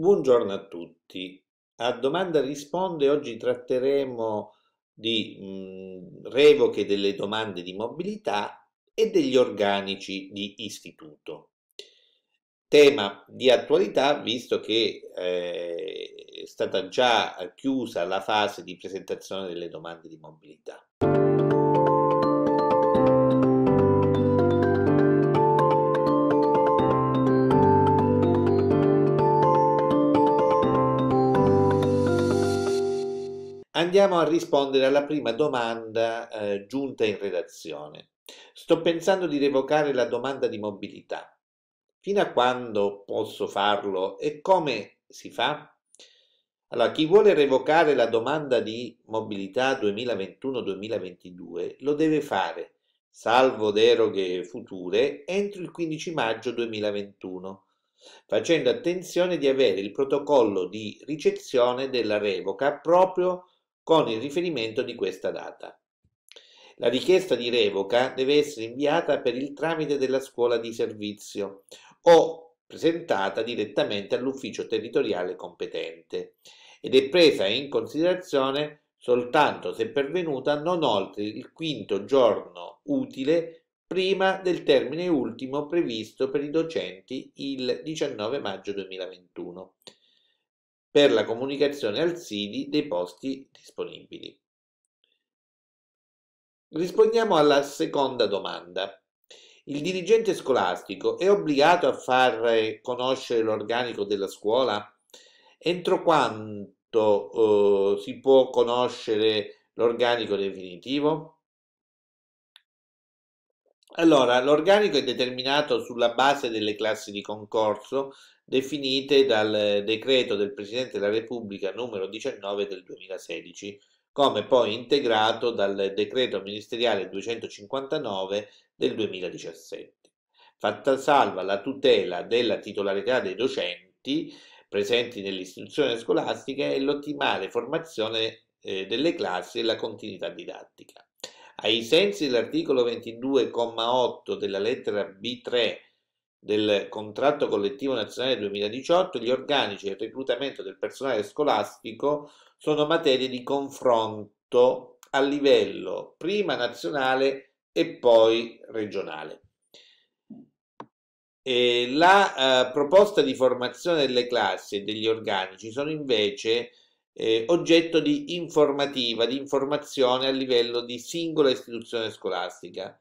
Buongiorno a tutti. A domanda risponde oggi tratteremo di mh, mhmm, revoche delle domande di mobilità e degli organici di istituto. Tema di attualità visto che eh, è stata già chiusa la fase di presentazione delle domande di mobilità. Andiamo a rispondere alla prima domanda eh, giunta in redazione. Sto pensando di revocare la domanda di mobilità. Fino a quando posso farlo e come si fa? Allora, chi vuole revocare la domanda di mobilità 2021-2022 lo deve fare, salvo deroghe future, entro il 15 maggio 2021, facendo attenzione di avere il protocollo di ricezione della revoca proprio con il riferimento di questa data. La richiesta di revoca deve essere inviata per il tramite della scuola di servizio o presentata direttamente all'ufficio territoriale competente ed è presa in considerazione soltanto se pervenuta non oltre il quinto giorno utile prima del termine ultimo previsto per i docenti il 19 maggio 2021 per la comunicazione al SIDI dei posti disponibili. Rispondiamo alla seconda domanda. Il dirigente scolastico è obbligato a far conoscere l'organico della scuola? Entro quanto eh, si può conoscere l'organico definitivo? Allora, l'organico è determinato sulla base delle classi di concorso definite dal decreto del Presidente della Repubblica numero 19 del 2016, come poi integrato dal decreto ministeriale 259 del 2017. Fatta salva la tutela della titolarità dei docenti presenti nell'istituzione scolastica e l'ottimale formazione eh, delle classi e la continuità didattica ai sensi dell'articolo 22,8 della lettera B3 del contratto collettivo nazionale 2018, gli organici e il reclutamento del personale scolastico sono materie di confronto a livello prima nazionale e poi regionale. E la eh, proposta di formazione delle classi e degli organici sono invece eh, oggetto di informativa, di informazione a livello di singola istituzione scolastica.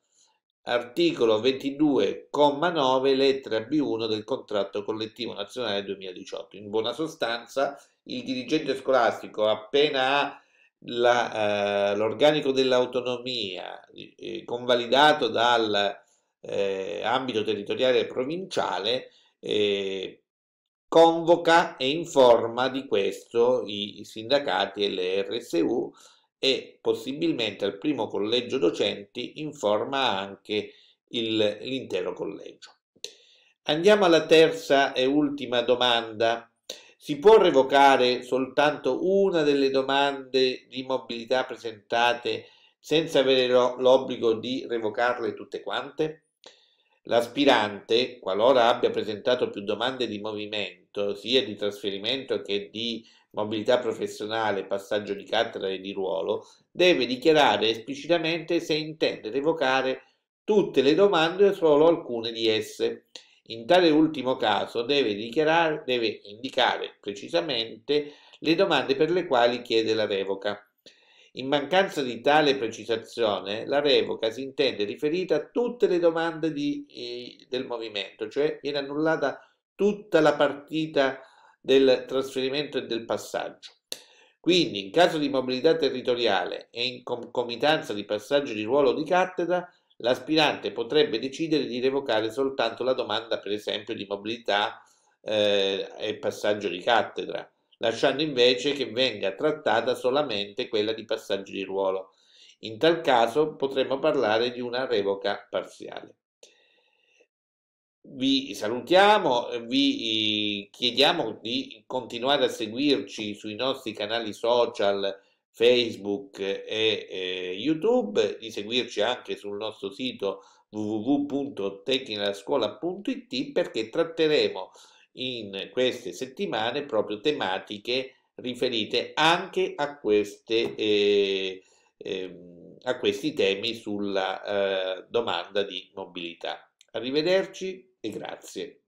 Articolo 22,9 lettera B1 del contratto collettivo nazionale 2018. In buona sostanza, il dirigente scolastico appena ha la, eh, l'organico dell'autonomia eh, convalidato dall'ambito eh, territoriale provinciale eh, convoca e informa di questo i, sindacati e le RSU e possibilmente al primo collegio docenti informa anche il, l'intero collegio. Andiamo alla terza e ultima domanda. Si può revocare soltanto una delle domande di mobilità presentate senza avere l'obbligo di revocarle tutte quante? L'aspirante, qualora abbia presentato più domande di movimento, sia di trasferimento che di mobilità professionale, passaggio di cattedra e di ruolo, deve dichiarare esplicitamente se intende revocare tutte le domande o solo alcune di esse. In tale ultimo caso deve, deve indicare precisamente le domande per le quali chiede la revoca. In mancanza di tale precisazione, la revoca si intende riferita a tutte le domande di, del movimento, cioè viene annullata tutta la partita del trasferimento e del passaggio. Quindi, in caso di mobilità territoriale e in concomitanza di passaggio di ruolo di cattedra, l'aspirante potrebbe decidere di revocare soltanto la domanda, per esempio, di mobilità eh, e passaggio di cattedra lasciando invece che venga trattata solamente quella di passaggio di ruolo. In tal caso potremmo parlare di una revoca parziale. Vi salutiamo, vi eh, chiediamo di continuare a seguirci sui nostri canali social Facebook e eh, YouTube, di seguirci anche sul nostro sito www.tecnilascuola.it perché tratteremo in queste settimane proprio tematiche riferite anche a, queste, eh, eh, a questi temi sulla eh, domanda di mobilità. Arrivederci e grazie.